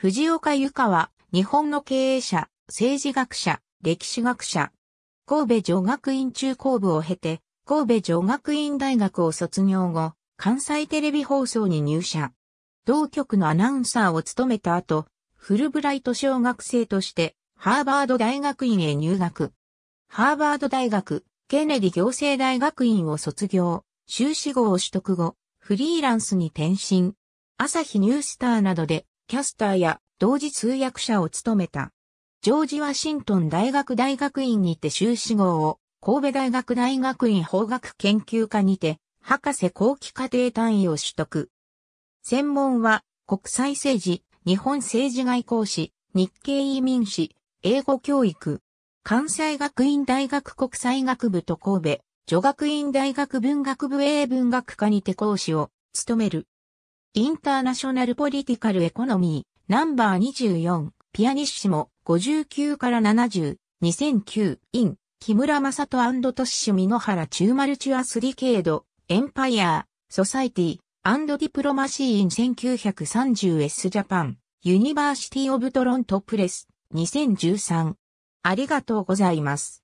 藤岡由香は、日本の経営者、政治学者、歴史学者。神戸女学院中高部を経て、神戸女学院大学を卒業後、関西テレビ放送に入社。同局のアナウンサーを務めた後、フルブライト小学生として、ハーバード大学院へ入学。ハーバード大学、ケネディ行政大学院を卒業、修士号を取得後、フリーランスに転身。朝日ニュースターなどでキャスターや同時通訳者を務めた。ジョージ・ワシントン大学大学院にて修士号を、神戸大学大学院法学研究科にて、博士後期課程単位を取得。専門は、国際政治、日本政治外交史、日系移民史、英語教育、関西学院大学国際学部と神戸、女学院大学文学部英文学科にて講師を務める。インターナショナルポリティカルエコノミー、ナンバー24、ピアニッシモ、59から70、2009、イン、木村正人トシュミノハラチューマルチュアスリケード、エンパイア、ソサイティ、アンドディプロマシーイン 1930S ジャパン、ユニバーシティオブトロントプレス、2013。ありがとうございます。